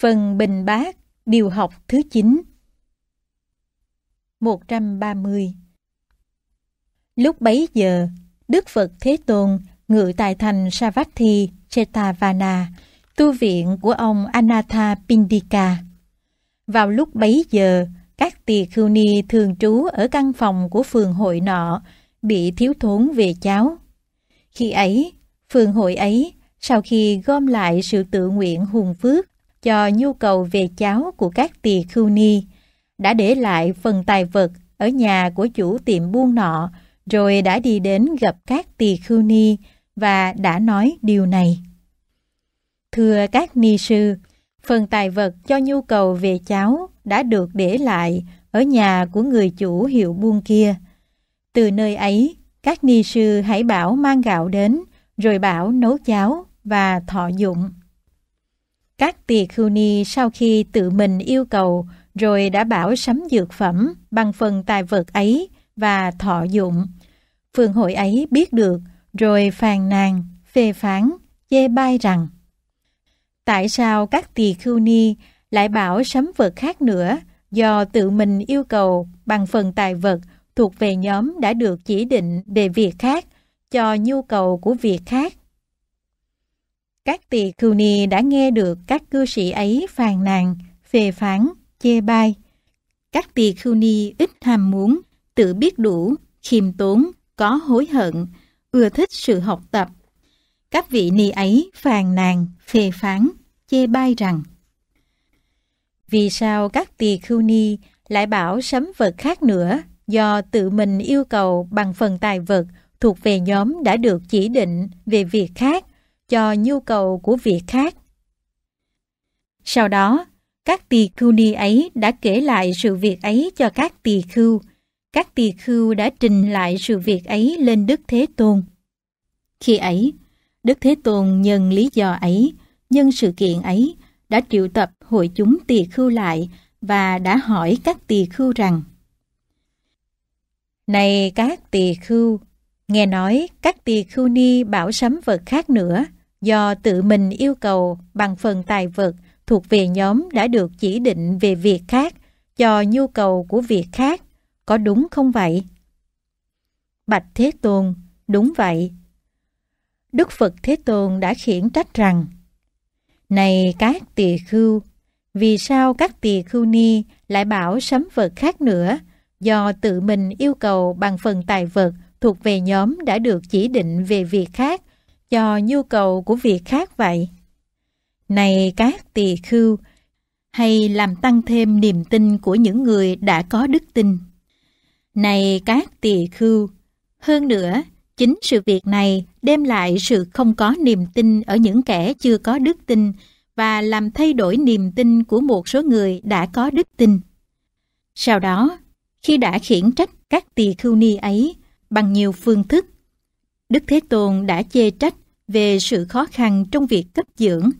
Phần bình bát điều học thứ 9 130 Lúc bấy giờ, Đức Phật Thế Tôn ngự tại thành Savatthi, Chetavana, tu viện của ông Anatha Pindika. Vào lúc bấy giờ, các tỳ khưu ni thường trú ở căn phòng của phường hội nọ, bị thiếu thốn về cháo. Khi ấy, phường hội ấy, sau khi gom lại sự tự nguyện hùng phước, cho nhu cầu về cháo của các tỳ khưu ni, đã để lại phần tài vật ở nhà của chủ tiệm buôn nọ, rồi đã đi đến gặp các tỳ khưu ni và đã nói điều này. Thưa các ni sư, phần tài vật cho nhu cầu về cháo đã được để lại ở nhà của người chủ hiệu buôn kia. Từ nơi ấy, các ni sư hãy bảo mang gạo đến, rồi bảo nấu cháo và thọ dụng. Các tỳ khưu ni sau khi tự mình yêu cầu rồi đã bảo sắm dược phẩm bằng phần tài vật ấy và thọ dụng. Phường hội ấy biết được rồi phàn nàn, phê phán, chê bai rằng Tại sao các tỳ khưu ni lại bảo sắm vật khác nữa do tự mình yêu cầu bằng phần tài vật thuộc về nhóm đã được chỉ định về việc khác cho nhu cầu của việc khác các tỳ khưu ni đã nghe được các cư sĩ ấy phàn nàn, phê phán, chê bai. Các tỳ khưu ni ít ham muốn, tự biết đủ, khiêm tốn, có hối hận, ưa thích sự học tập. Các vị ni ấy phàn nàn, phê phán, chê bai rằng Vì sao các tỳ khưu ni lại bảo sấm vật khác nữa do tự mình yêu cầu bằng phần tài vật thuộc về nhóm đã được chỉ định về việc khác cho nhu cầu của việc khác. Sau đó, các tỳ khưu ni ấy đã kể lại sự việc ấy cho các tỳ khưu. Các tỳ khưu đã trình lại sự việc ấy lên Đức Thế Tôn. Khi ấy, Đức Thế Tôn nhân lý do ấy, nhân sự kiện ấy, đã triệu tập hội chúng tỳ khưu lại và đã hỏi các tỳ khưu rằng Này các tỳ khưu, nghe nói các tỳ khưu ni bảo sắm vật khác nữa – do tự mình yêu cầu bằng phần tài vật thuộc về nhóm đã được chỉ định về việc khác cho nhu cầu của việc khác. Có đúng không vậy? Bạch Thế Tôn, đúng vậy. Đức Phật Thế Tôn đã khiển trách rằng Này các tỳ khưu, vì sao các tỳ khưu ni lại bảo sấm vật khác nữa do tự mình yêu cầu bằng phần tài vật thuộc về nhóm đã được chỉ định về việc khác cho nhu cầu của việc khác vậy. Này các tỳ khưu, hay làm tăng thêm niềm tin của những người đã có đức tin. Này các tỳ khưu, hơn nữa, chính sự việc này đem lại sự không có niềm tin ở những kẻ chưa có đức tin và làm thay đổi niềm tin của một số người đã có đức tin. Sau đó, khi đã khiển trách các tỳ khưu ni ấy bằng nhiều phương thức Đức Thế Tôn đã chê trách về sự khó khăn trong việc cấp dưỡng,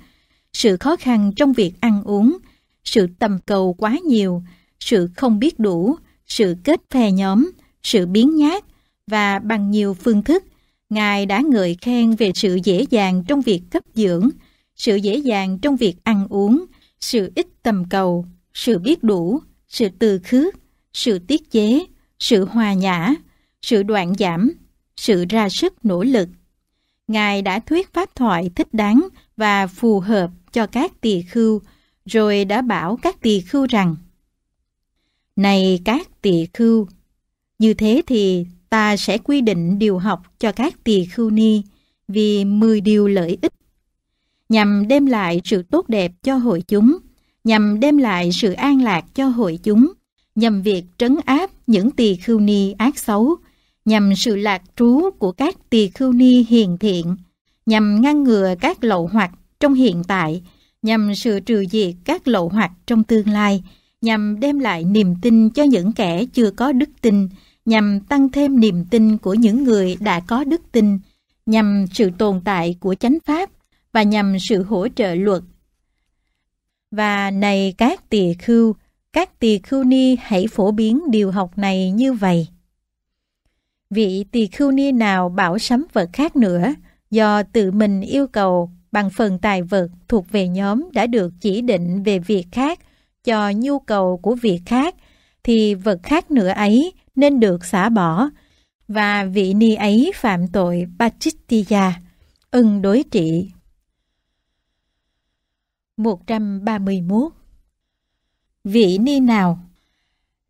sự khó khăn trong việc ăn uống, sự tầm cầu quá nhiều, sự không biết đủ, sự kết phe nhóm, sự biến nhát và bằng nhiều phương thức, Ngài đã ngợi khen về sự dễ dàng trong việc cấp dưỡng, sự dễ dàng trong việc ăn uống, sự ít tầm cầu, sự biết đủ, sự từ khước, sự tiết chế, sự hòa nhã, sự đoạn giảm, sự ra sức nỗ lực. Ngài đã thuyết pháp thoại thích đáng và phù hợp cho các tỳ khưu, rồi đã bảo các tỳ khưu rằng Này các tỳ khưu, như thế thì ta sẽ quy định điều học cho các tỳ khưu ni vì 10 điều lợi ích nhằm đem lại sự tốt đẹp cho hội chúng, nhằm đem lại sự an lạc cho hội chúng, nhằm việc trấn áp những tỳ khưu ni ác xấu, nhằm sự lạc trú của các tỳ khưu ni hiền thiện, nhằm ngăn ngừa các lậu hoặc trong hiện tại, nhằm sự trừ diệt các lậu hoặc trong tương lai, nhằm đem lại niềm tin cho những kẻ chưa có đức tin, nhằm tăng thêm niềm tin của những người đã có đức tin, nhằm sự tồn tại của chánh pháp và nhằm sự hỗ trợ luật. Và này các tỳ khưu, các tỳ khưu ni hãy phổ biến điều học này như vậy vị tỳ khưu ni nào bảo sắm vật khác nữa do tự mình yêu cầu bằng phần tài vật thuộc về nhóm đã được chỉ định về việc khác cho nhu cầu của việc khác thì vật khác nữa ấy nên được xả bỏ và vị ni ấy phạm tội Pachittiya, ưng đối trị. 131 Vị ni nào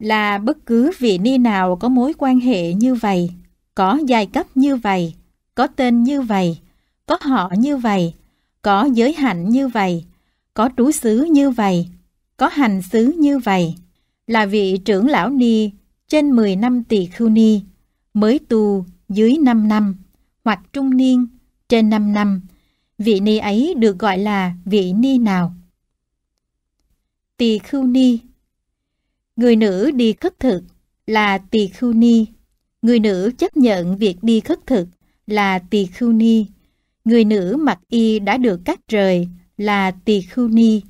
là bất cứ vị ni nào có mối quan hệ như vậy, có giai cấp như vậy, có tên như vậy, có họ như vậy, có giới hạnh như vậy, có trú xứ như vậy, có hành xứ như vậy, là vị trưởng lão ni trên 10 năm tỳ khưu ni, mới tu dưới 5 năm, hoặc trung niên trên 5 năm, vị ni ấy được gọi là vị ni nào? Tỳ khưu ni Người nữ đi khất thực là tỳ khưu ni. Người nữ chấp nhận việc đi khất thực là tỳ khưu ni. Người nữ mặc y đã được cắt rời là tỳ khưu ni.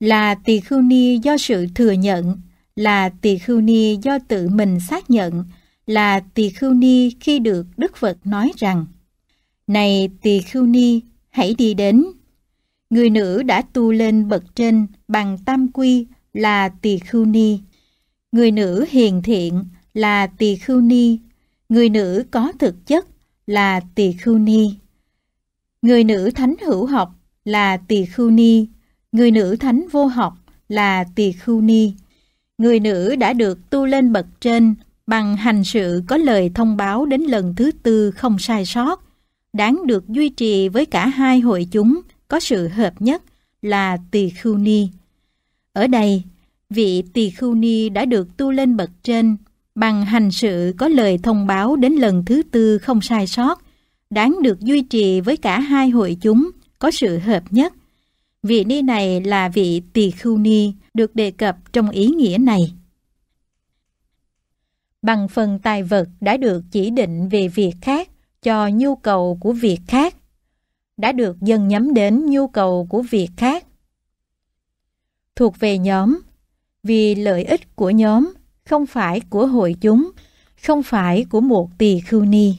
Là tỳ khưu ni do sự thừa nhận, là tỳ khưu ni do tự mình xác nhận, là tỳ khưu ni khi được Đức Phật nói rằng Này tỳ khưu ni, hãy đi đến. Người nữ đã tu lên bậc trên bằng tam quy là tỳ khưu ni. Người nữ hiền thiện là tỳ khưu ni, người nữ có thực chất là tỳ khưu ni. Người nữ thánh hữu học là tỳ khưu ni, người nữ thánh vô học là tỳ khưu ni. Người nữ đã được tu lên bậc trên bằng hành sự có lời thông báo đến lần thứ tư không sai sót, đáng được duy trì với cả hai hội chúng có sự hợp nhất là tỳ khưu ni. Ở đây, vị tỳ khưu ni đã được tu lên bậc trên bằng hành sự có lời thông báo đến lần thứ tư không sai sót, đáng được duy trì với cả hai hội chúng có sự hợp nhất. Vị ni này là vị tỳ khưu ni được đề cập trong ý nghĩa này. Bằng phần tài vật đã được chỉ định về việc khác cho nhu cầu của việc khác, đã được dần nhắm đến nhu cầu của việc khác. Thuộc về nhóm vì lợi ích của nhóm, không phải của hội chúng, không phải của một tỳ khưu ni.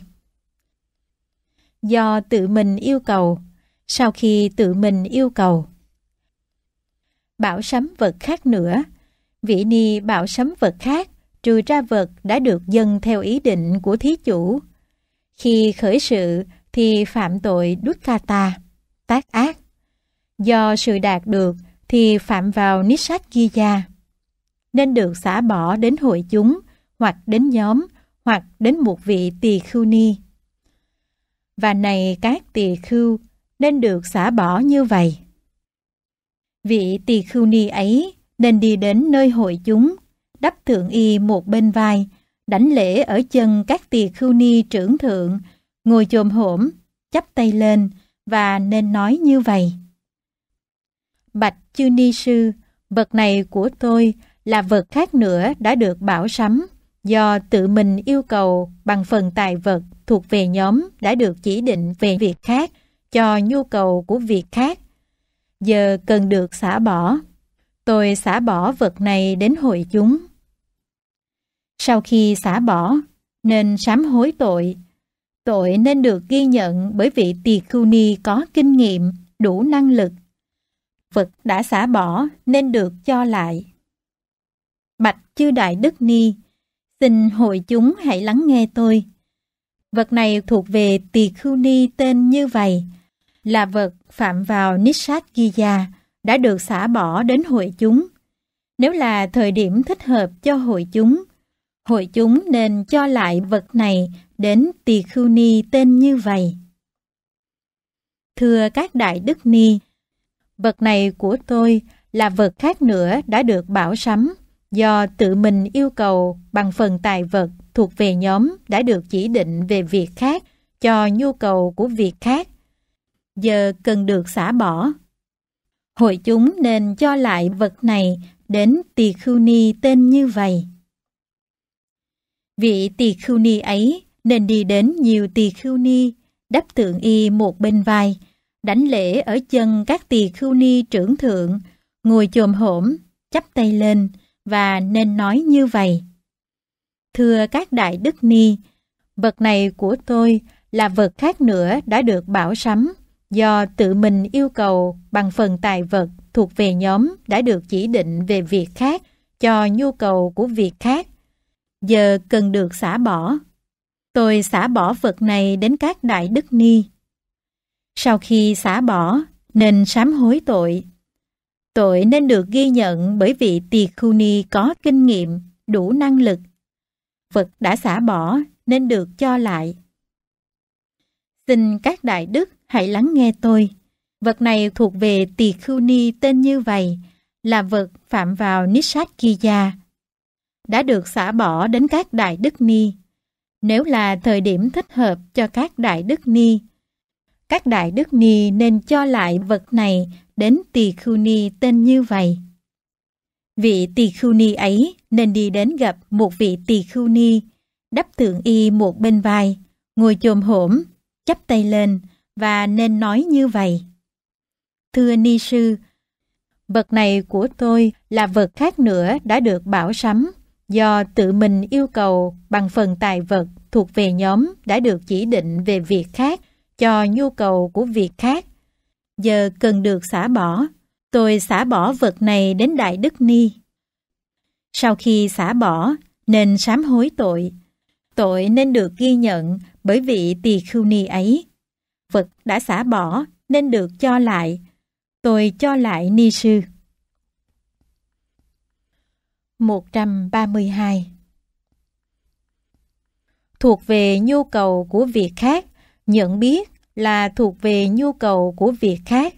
Do tự mình yêu cầu, sau khi tự mình yêu cầu. Bảo sắm vật khác nữa, vị ni bảo sắm vật khác, trừ ra vật đã được dâng theo ý định của thí chủ. Khi khởi sự thì phạm tội dukkata, tác ác. Do sự đạt được thì phạm vào nissat gia nên được xả bỏ đến hội chúng hoặc đến nhóm hoặc đến một vị tỳ khưu ni. Và này các tỳ khưu nên được xả bỏ như vậy. Vị tỳ khưu ni ấy nên đi đến nơi hội chúng, đắp thượng y một bên vai, đảnh lễ ở chân các tỳ khưu ni trưởng thượng, ngồi chồm hổm, chắp tay lên và nên nói như vậy. Bạch chư ni sư, vật này của tôi là vật khác nữa đã được bảo sắm do tự mình yêu cầu bằng phần tài vật thuộc về nhóm đã được chỉ định về việc khác cho nhu cầu của việc khác. Giờ cần được xả bỏ. Tôi xả bỏ vật này đến hội chúng. Sau khi xả bỏ, nên sám hối tội. Tội nên được ghi nhận bởi vị tỳ khưu ni có kinh nghiệm, đủ năng lực. Vật đã xả bỏ nên được cho lại. Bạch chư đại đức ni, xin hội chúng hãy lắng nghe tôi. Vật này thuộc về tỳ khưu ni tên như vậy, là vật phạm vào Nishat Giya đã được xả bỏ đến hội chúng. Nếu là thời điểm thích hợp cho hội chúng, hội chúng nên cho lại vật này đến tỳ khưu ni tên như vậy. Thưa các đại đức ni, vật này của tôi là vật khác nữa đã được bảo sắm do tự mình yêu cầu bằng phần tài vật thuộc về nhóm đã được chỉ định về việc khác cho nhu cầu của việc khác, giờ cần được xả bỏ. Hội chúng nên cho lại vật này đến tỳ khưu ni tên như vậy. Vị tỳ khưu ni ấy nên đi đến nhiều tỳ khưu ni, đắp tượng y một bên vai, đánh lễ ở chân các tỳ khưu ni trưởng thượng, ngồi chồm hổm, chắp tay lên, và nên nói như vậy. Thưa các đại đức ni, vật này của tôi là vật khác nữa đã được bảo sắm do tự mình yêu cầu bằng phần tài vật thuộc về nhóm đã được chỉ định về việc khác cho nhu cầu của việc khác. Giờ cần được xả bỏ. Tôi xả bỏ vật này đến các đại đức ni. Sau khi xả bỏ, nên sám hối tội Tội nên được ghi nhận bởi vị tỳ khu ni có kinh nghiệm, đủ năng lực. Phật đã xả bỏ nên được cho lại. Xin các đại đức hãy lắng nghe tôi. Vật này thuộc về tỳ khưu ni tên như vậy, là vật phạm vào Nishad Kiya. Đã được xả bỏ đến các đại đức ni. Nếu là thời điểm thích hợp cho các đại đức ni, các đại đức ni nên cho lại vật này đến tỳ khưu ni tên như vậy. Vị tỳ khưu ni ấy nên đi đến gặp một vị tỳ khưu ni, đắp thượng y một bên vai, ngồi chồm hổm, chắp tay lên và nên nói như vậy. Thưa ni sư, vật này của tôi là vật khác nữa đã được bảo sắm do tự mình yêu cầu bằng phần tài vật thuộc về nhóm đã được chỉ định về việc khác cho nhu cầu của việc khác giờ cần được xả bỏ. Tôi xả bỏ vật này đến Đại Đức Ni. Sau khi xả bỏ, nên sám hối tội. Tội nên được ghi nhận bởi vị tỳ khưu ni ấy. Vật đã xả bỏ nên được cho lại. Tôi cho lại ni sư. 132 Thuộc về nhu cầu của việc khác, nhận biết là thuộc về nhu cầu của việc khác.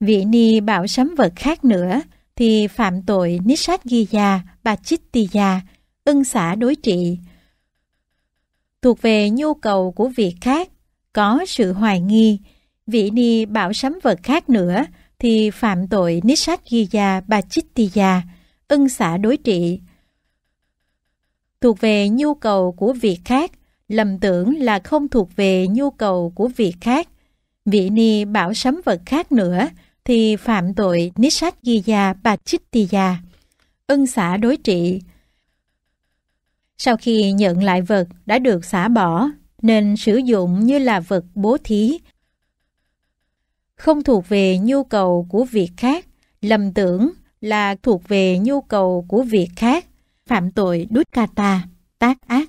Vị ni bảo sắm vật khác nữa thì phạm tội Nishat Giya, Bachittiya, ưng xả đối trị. Thuộc về nhu cầu của việc khác, có sự hoài nghi, vị ni bảo sắm vật khác nữa thì phạm tội Nishat Giya, Bachittiya, ưng xả đối trị. Thuộc về nhu cầu của việc khác, lầm tưởng là không thuộc về nhu cầu của việc khác. Vị ni bảo sấm vật khác nữa thì phạm tội Nishat Giya Pachittiya, ân xã đối trị. Sau khi nhận lại vật đã được xả bỏ, nên sử dụng như là vật bố thí, không thuộc về nhu cầu của việc khác, lầm tưởng là thuộc về nhu cầu của việc khác, phạm tội đút kata, tác ác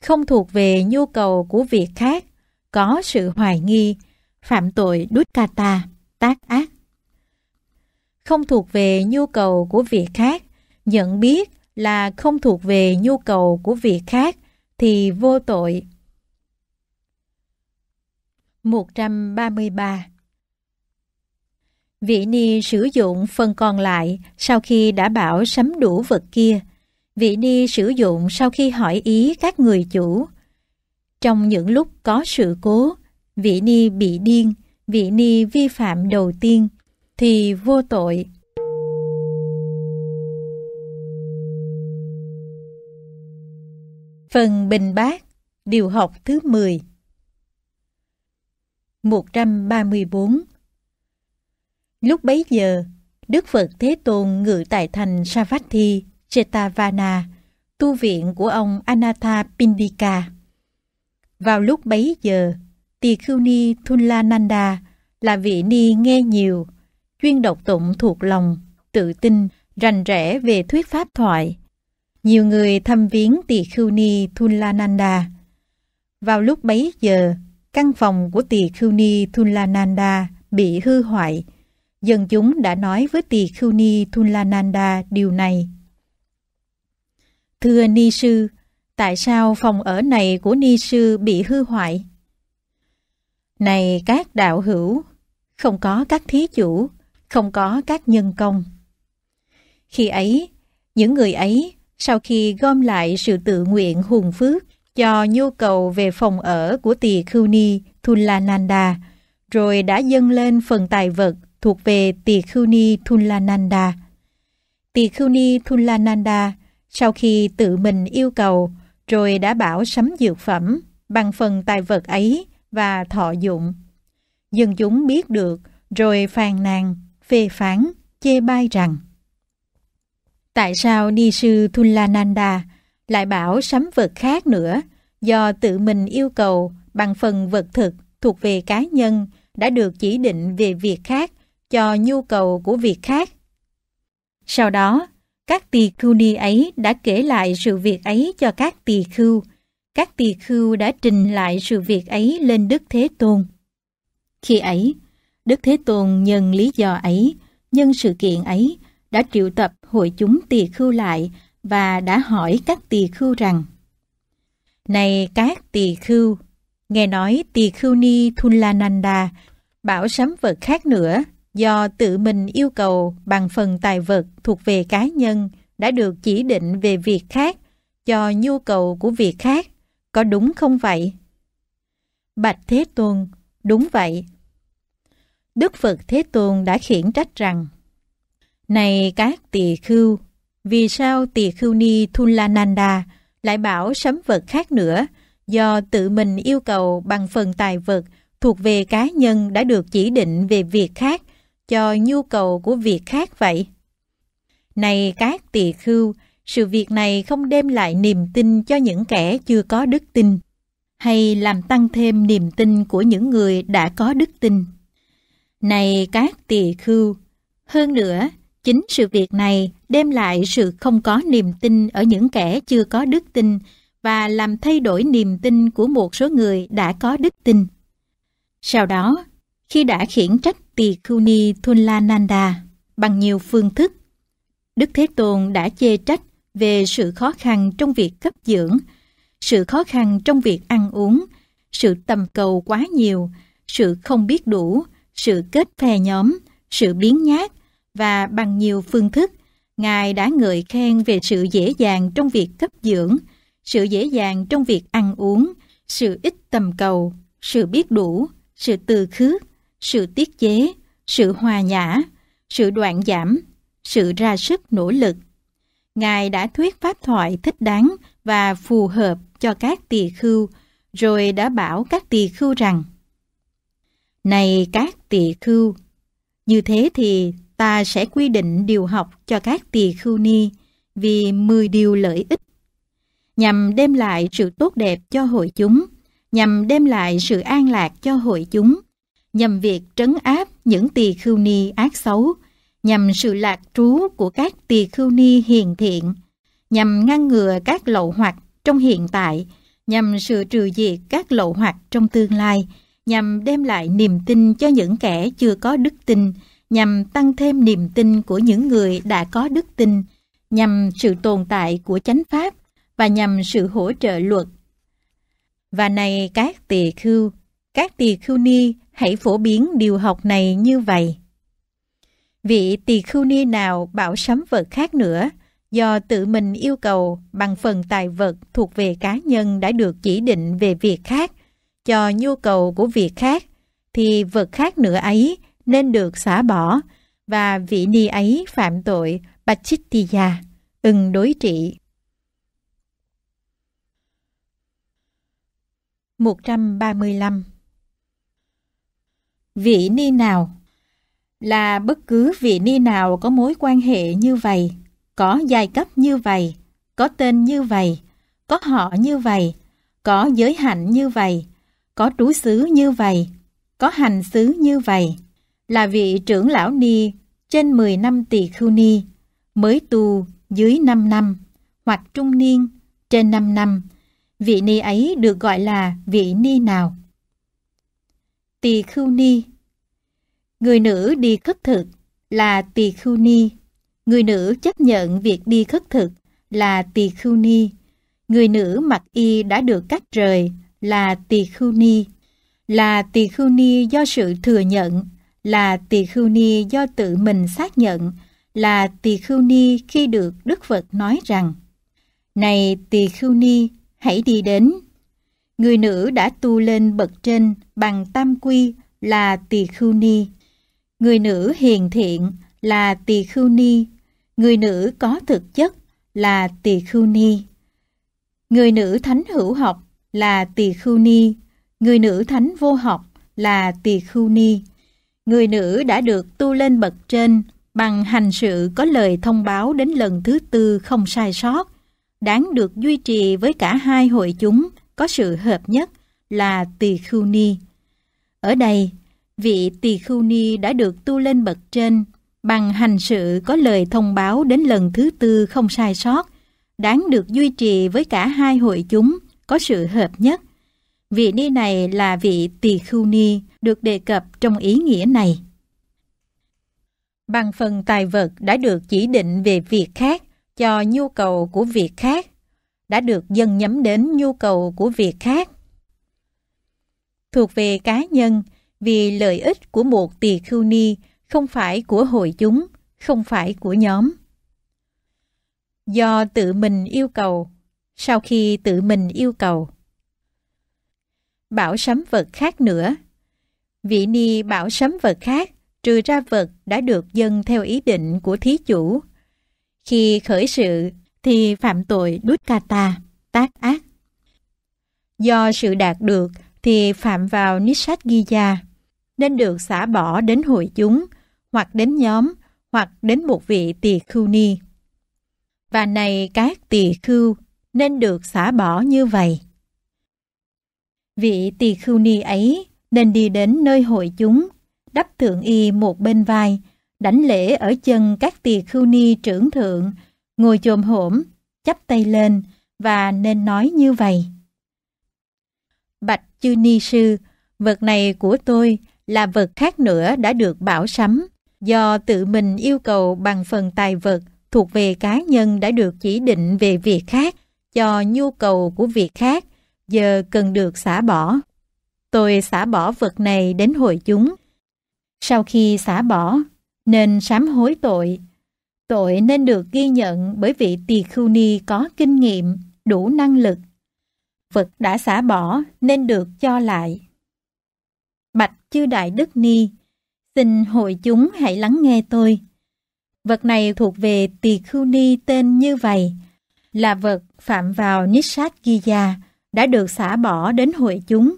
không thuộc về nhu cầu của việc khác, có sự hoài nghi, phạm tội dukkata, tác ác. Không thuộc về nhu cầu của việc khác, nhận biết là không thuộc về nhu cầu của việc khác thì vô tội. 133 Vị ni sử dụng phần còn lại sau khi đã bảo sắm đủ vật kia vị ni sử dụng sau khi hỏi ý các người chủ. Trong những lúc có sự cố, vị ni bị điên, vị ni vi phạm đầu tiên, thì vô tội. Phần bình bát, điều học thứ 10 134 Lúc bấy giờ, Đức Phật Thế Tôn ngự tại thành Savatthi Chetavana, tu viện của ông Anatha Pindika. Vào lúc bấy giờ, Tỳ Khưu Ni Thulananda là vị ni nghe nhiều, chuyên độc tụng thuộc lòng, tự tin, rành rẽ về thuyết pháp thoại. Nhiều người thăm viếng Tỳ Khưu Ni Thulananda. Vào lúc bấy giờ, căn phòng của Tỳ Khưu Ni Thulananda bị hư hoại. Dân chúng đã nói với Tỳ Khưu Ni Thulananda điều này. Thưa Ni Sư, tại sao phòng ở này của Ni Sư bị hư hoại? Này các đạo hữu, không có các thí chủ, không có các nhân công. Khi ấy, những người ấy sau khi gom lại sự tự nguyện hùng phước cho nhu cầu về phòng ở của tỳ khưu ni Thulananda, rồi đã dâng lên phần tài vật thuộc về tỳ khưu ni Thulananda. Tỳ khưu ni Thulananda sau khi tự mình yêu cầu rồi đã bảo sắm dược phẩm bằng phần tài vật ấy và thọ dụng. Dân chúng biết được rồi phàn nàn, phê phán, chê bai rằng Tại sao Ni Sư Thunlananda lại bảo sắm vật khác nữa do tự mình yêu cầu bằng phần vật thực thuộc về cá nhân đã được chỉ định về việc khác cho nhu cầu của việc khác. Sau đó, các tỳ khưu ni ấy đã kể lại sự việc ấy cho các tỳ khưu. Các tỳ khưu đã trình lại sự việc ấy lên Đức Thế Tôn. Khi ấy, Đức Thế Tôn nhân lý do ấy, nhân sự kiện ấy, đã triệu tập hội chúng tỳ khưu lại và đã hỏi các tỳ khưu rằng Này các tỳ khưu, nghe nói tỳ khưu ni thunlananda bảo sấm vật khác nữa do tự mình yêu cầu bằng phần tài vật thuộc về cá nhân đã được chỉ định về việc khác cho nhu cầu của việc khác. Có đúng không vậy? Bạch Thế Tôn, đúng vậy. Đức Phật Thế Tôn đã khiển trách rằng Này các tỳ khưu, vì sao tỳ khưu ni Thulananda lại bảo sấm vật khác nữa do tự mình yêu cầu bằng phần tài vật thuộc về cá nhân đã được chỉ định về việc khác cho nhu cầu của việc khác vậy? Này các tỳ khưu, sự việc này không đem lại niềm tin cho những kẻ chưa có đức tin, hay làm tăng thêm niềm tin của những người đã có đức tin. Này các tỳ khưu, hơn nữa, chính sự việc này đem lại sự không có niềm tin ở những kẻ chưa có đức tin và làm thay đổi niềm tin của một số người đã có đức tin. Sau đó, khi đã khiển trách Tỳ Khưu Ni Thun La Nanda bằng nhiều phương thức. Đức Thế Tôn đã chê trách về sự khó khăn trong việc cấp dưỡng, sự khó khăn trong việc ăn uống, sự tầm cầu quá nhiều, sự không biết đủ, sự kết phe nhóm, sự biến nhát và bằng nhiều phương thức, Ngài đã ngợi khen về sự dễ dàng trong việc cấp dưỡng, sự dễ dàng trong việc ăn uống, sự ít tầm cầu, sự biết đủ, sự từ khước sự tiết chế, sự hòa nhã, sự đoạn giảm, sự ra sức nỗ lực. Ngài đã thuyết pháp thoại thích đáng và phù hợp cho các tỳ khưu, rồi đã bảo các tỳ khưu rằng Này các tỳ khưu, như thế thì ta sẽ quy định điều học cho các tỳ khưu ni vì 10 điều lợi ích nhằm đem lại sự tốt đẹp cho hội chúng, nhằm đem lại sự an lạc cho hội chúng, nhằm việc trấn áp những tỳ khưu ni ác xấu, nhằm sự lạc trú của các tỳ khưu ni hiền thiện, nhằm ngăn ngừa các lậu hoặc trong hiện tại, nhằm sự trừ diệt các lậu hoặc trong tương lai, nhằm đem lại niềm tin cho những kẻ chưa có đức tin, nhằm tăng thêm niềm tin của những người đã có đức tin, nhằm sự tồn tại của chánh pháp và nhằm sự hỗ trợ luật. Và này các tỳ khưu, các tỳ khưu ni hãy phổ biến điều học này như vậy. Vị tỳ khưu ni nào bảo sắm vật khác nữa do tự mình yêu cầu bằng phần tài vật thuộc về cá nhân đã được chỉ định về việc khác cho nhu cầu của việc khác thì vật khác nữa ấy nên được xả bỏ và vị ni ấy phạm tội Pachittiya, ưng đối trị. 135 vị ni nào là bất cứ vị ni nào có mối quan hệ như vậy, có giai cấp như vậy, có tên như vậy, có họ như vậy, có giới hạnh như vậy, có trú xứ như vậy, có hành xứ như vậy, là vị trưởng lão ni trên 10 năm tỳ khưu ni, mới tu dưới 5 năm, hoặc trung niên trên 5 năm, vị ni ấy được gọi là vị ni nào tỳ khưu ni người nữ đi khất thực là tỳ khưu ni người nữ chấp nhận việc đi khất thực là tỳ khưu ni người nữ mặc y đã được cắt rời là tỳ khưu ni là tỳ khưu ni do sự thừa nhận là tỳ khưu ni do tự mình xác nhận là tỳ khưu ni khi được đức phật nói rằng này tỳ khưu ni hãy đi đến Người nữ đã tu lên bậc trên bằng tam quy là tỳ khưu ni. Người nữ hiền thiện là tỳ khưu ni. Người nữ có thực chất là tỳ khưu ni. Người nữ thánh hữu học là tỳ khưu ni. Người nữ thánh vô học là tỳ khưu ni. Người nữ đã được tu lên bậc trên bằng hành sự có lời thông báo đến lần thứ tư không sai sót, đáng được duy trì với cả hai hội chúng có sự hợp nhất là Tỳ Khưu Ni. Ở đây, vị Tỳ Khưu Ni đã được tu lên bậc trên bằng hành sự có lời thông báo đến lần thứ tư không sai sót, đáng được duy trì với cả hai hội chúng có sự hợp nhất. Vị ni này là vị Tỳ Khưu Ni được đề cập trong ý nghĩa này. Bằng phần tài vật đã được chỉ định về việc khác cho nhu cầu của việc khác đã được dân nhắm đến nhu cầu của việc khác. Thuộc về cá nhân, vì lợi ích của một tỳ khưu ni không phải của hội chúng, không phải của nhóm. Do tự mình yêu cầu, sau khi tự mình yêu cầu. Bảo sắm vật khác nữa. Vị ni bảo sắm vật khác, trừ ra vật đã được dân theo ý định của thí chủ. Khi khởi sự, thì phạm tội dukkata, tác ác. Do sự đạt được thì phạm vào nissat nên được xả bỏ đến hội chúng, hoặc đến nhóm, hoặc đến một vị tỳ khưu ni. Và này các tỳ khưu nên được xả bỏ như vậy. Vị tỳ khưu ni ấy nên đi đến nơi hội chúng, đắp thượng y một bên vai, đảnh lễ ở chân các tỳ khưu ni trưởng thượng ngồi chồm hổm, chắp tay lên và nên nói như vậy. Bạch chư ni sư, vật này của tôi là vật khác nữa đã được bảo sắm do tự mình yêu cầu bằng phần tài vật thuộc về cá nhân đã được chỉ định về việc khác cho nhu cầu của việc khác giờ cần được xả bỏ. Tôi xả bỏ vật này đến hội chúng. Sau khi xả bỏ, nên sám hối tội Tội nên được ghi nhận bởi vị tỳ khưu ni có kinh nghiệm, đủ năng lực. Vật đã xả bỏ nên được cho lại. Bạch chư đại đức ni, xin hội chúng hãy lắng nghe tôi. Vật này thuộc về tỳ khưu ni tên như vậy, là vật phạm vào Nishat Giya đã được xả bỏ đến hội chúng.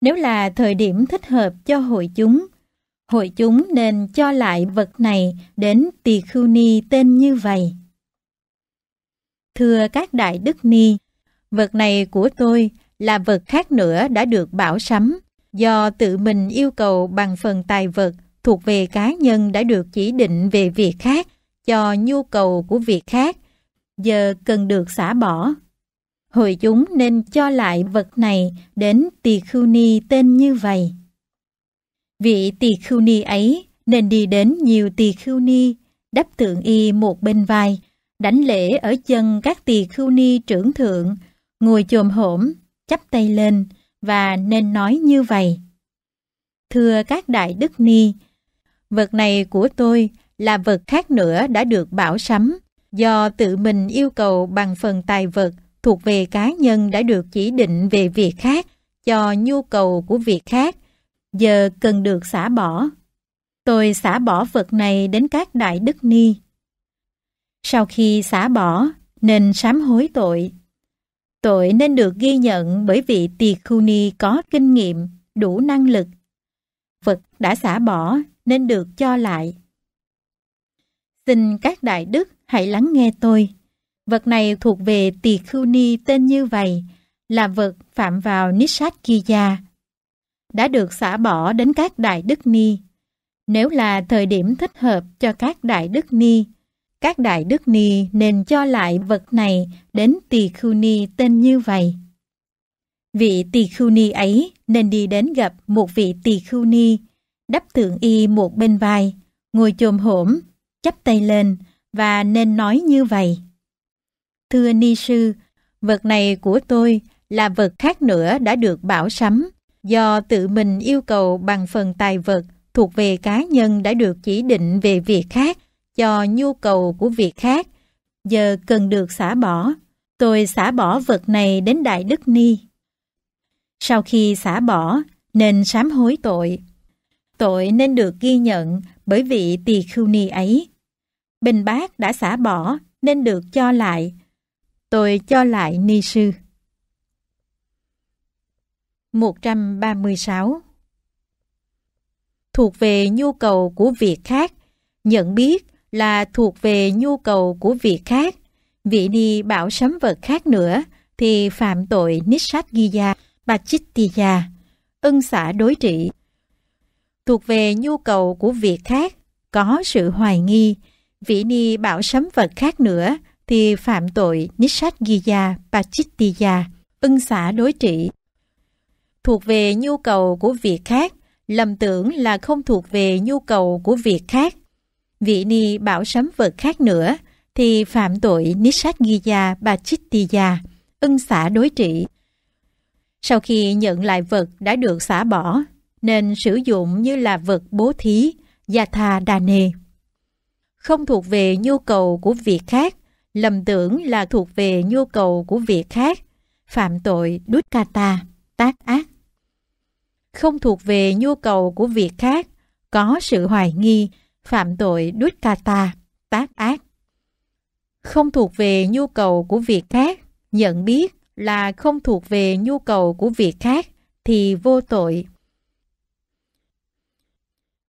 Nếu là thời điểm thích hợp cho hội chúng, hội chúng nên cho lại vật này đến tỳ khưu ni tên như vậy. Thưa các đại đức ni, vật này của tôi là vật khác nữa đã được bảo sắm, do tự mình yêu cầu bằng phần tài vật thuộc về cá nhân đã được chỉ định về việc khác cho nhu cầu của việc khác, giờ cần được xả bỏ. Hội chúng nên cho lại vật này đến tỳ khưu ni tên như vậy. Vị tỳ khưu ni ấy nên đi đến nhiều tỳ khưu ni, đắp tượng y một bên vai, đánh lễ ở chân các tỳ khưu ni trưởng thượng, ngồi chồm hổm, chắp tay lên và nên nói như vậy. Thưa các đại đức ni, vật này của tôi là vật khác nữa đã được bảo sắm, do tự mình yêu cầu bằng phần tài vật thuộc về cá nhân đã được chỉ định về việc khác cho nhu cầu của việc khác giờ cần được xả bỏ. Tôi xả bỏ vật này đến các đại đức ni. Sau khi xả bỏ, nên sám hối tội. Tội nên được ghi nhận bởi vị tỳ khu ni có kinh nghiệm, đủ năng lực. Vật đã xả bỏ nên được cho lại. Xin các đại đức hãy lắng nghe tôi. Vật này thuộc về tỳ khưu ni tên như vậy, là vật phạm vào Nissat Kiya, đã được xả bỏ đến các đại đức ni. Nếu là thời điểm thích hợp cho các đại đức ni, các đại đức ni nên cho lại vật này đến tỳ khưu ni tên như vậy. Vị tỳ khưu ni ấy nên đi đến gặp một vị tỳ khưu ni, đắp thượng y một bên vai, ngồi chồm hổm, chắp tay lên và nên nói như vậy. Thưa ni sư, vật này của tôi là vật khác nữa đã được bảo sắm, do tự mình yêu cầu bằng phần tài vật thuộc về cá nhân đã được chỉ định về việc khác cho nhu cầu của việc khác, giờ cần được xả bỏ. Tôi xả bỏ vật này đến Đại Đức Ni. Sau khi xả bỏ, nên sám hối tội. Tội nên được ghi nhận bởi vị tỳ khưu ni ấy. Bình bát đã xả bỏ nên được cho lại. Tôi cho lại ni sư. 136 Thuộc về nhu cầu của việc khác Nhận biết là thuộc về nhu cầu của việc khác Vị ni bảo sấm vật khác nữa Thì phạm tội Nissat Giya Pachittiya Ân xã đối trị Thuộc về nhu cầu của việc khác Có sự hoài nghi Vị ni bảo sấm vật khác nữa Thì phạm tội Nissat Giya Pachittiya Ân xã đối trị thuộc về nhu cầu của việc khác, lầm tưởng là không thuộc về nhu cầu của việc khác. Vị ni bảo sấm vật khác nữa, thì phạm tội Nishad Giya Bachittiya, ưng xả đối trị. Sau khi nhận lại vật đã được xả bỏ, nên sử dụng như là vật bố thí, Yatha Dane. Không thuộc về nhu cầu của việc khác, lầm tưởng là thuộc về nhu cầu của việc khác, phạm tội Dutkata, tác ác không thuộc về nhu cầu của việc khác, có sự hoài nghi, phạm tội ca ta tác ác. Không thuộc về nhu cầu của việc khác, nhận biết là không thuộc về nhu cầu của việc khác thì vô tội.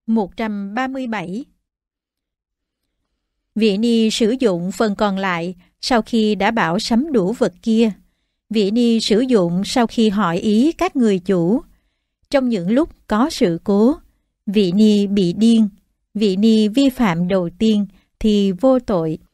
137 Vị ni sử dụng phần còn lại sau khi đã bảo sắm đủ vật kia. Vị ni sử dụng sau khi hỏi ý các người chủ trong những lúc có sự cố. Vị ni bị điên, vị ni vi phạm đầu tiên thì vô tội,